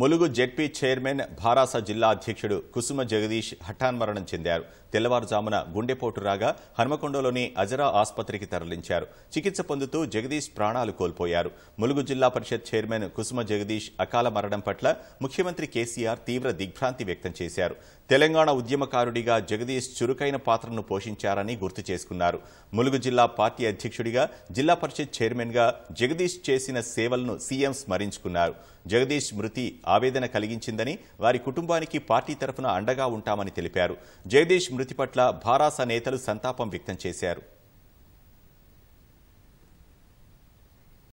Mulugu ZP chairman భారాస జిల్లా అధ్యక్షుడు కుసుమ జగదీష్ హఠాన్మరణం చెందారు తెల్లవారుజామున గుండెపోటు రాగా హన్మకొండలోని అజరా ఆసుపత్రికి తరలించారు చికిత్స పొందుతూ జగదీష్ ప్రాణాలు కోల్పోయారు ములుగు జిల్లా పరిషత్ చైర్మన్ కుసుమ జగదీష్ అకాల మరణం పట్ల ముఖ్యమంత్రి కేసీఆర్ తీవ్ర దిగ్భ్రాంతి వ్యక్తం చేశారు తెలంగాణ ఉద్యమకారుడిగా జగదీష్ చురుకైన పాత్రను పోషించారని గుర్తు చేసుకున్నారు ములుగు జిల్లా పార్టీ అధ్యక్షుడిగా జిల్లా పరిషత్ చైర్మన్గా జగదీష్ చేసిన సేవలను సీఎం స్మరించుకున్నారు జగదీష్ మృతి ఆవేదన కలిగించిందని వారి కుటుంబానికి పార్టీ తరఫున అండగా ఉంటామని తెలిపారు జయదేశ్ మృతి పట్ల భారాస నేతలు సంతాపం వ్యక్తం చేశారు